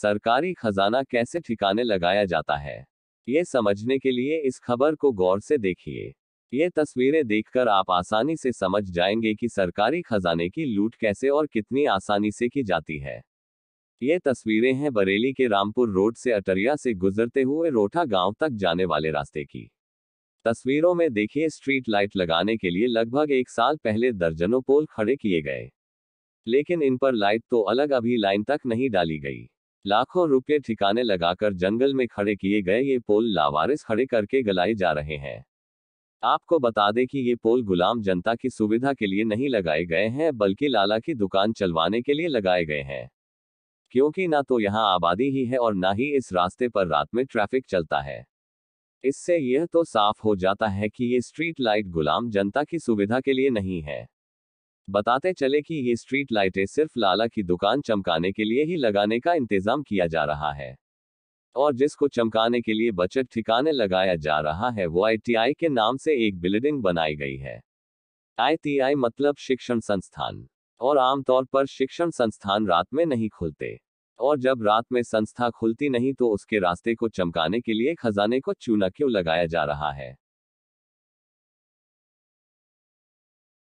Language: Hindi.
सरकारी खजाना कैसे ठिकाने लगाया जाता है ये समझने के लिए इस खबर को गौर से देखिए ये तस्वीरें देखकर आप आसानी से समझ जाएंगे कि सरकारी खजाने की लूट कैसे और कितनी आसानी से की जाती है ये तस्वीरें हैं बरेली के रामपुर रोड से अटरिया से गुजरते हुए रोठा गांव तक जाने वाले रास्ते की तस्वीरों में देखिए स्ट्रीट लाइट लगाने के लिए लगभग एक साल पहले दर्जनों पोल खड़े किए गए लेकिन इन पर लाइट तो अलग अभी लाइन तक नहीं डाली गई लाखों रुपए ठिकाने लगाकर जंगल में खड़े किए गए ये पोल लावारिस खड़े करके गलाए जा रहे हैं आपको बता दें कि ये पोल गुलाम जनता की सुविधा के लिए नहीं लगाए गए हैं बल्कि लाला की दुकान चलवाने के लिए लगाए गए हैं क्योंकि ना तो यहाँ आबादी ही है और ना ही इस रास्ते पर रात में ट्रैफिक चलता है इससे यह तो साफ हो जाता है कि ये स्ट्रीट लाइट गुलाम जनता की सुविधा के लिए नहीं है बताते चले कि ये स्ट्रीट लाइटें सिर्फ लाला की दुकान चमकाने के लिए ही लगाने का इंतजाम किया जा रहा है और जिसको चमकाने के लिए बचत ठिकाने लगाया जा रहा है वो आईटीआई के नाम से एक बिल्डिंग बनाई गई है आईटीआई मतलब शिक्षण संस्थान और आमतौर पर शिक्षण संस्थान रात में नहीं खुलते और जब रात में संस्था खुलती नहीं तो उसके रास्ते को चमकाने के लिए खजाने को चूना क्यों लगाया जा रहा है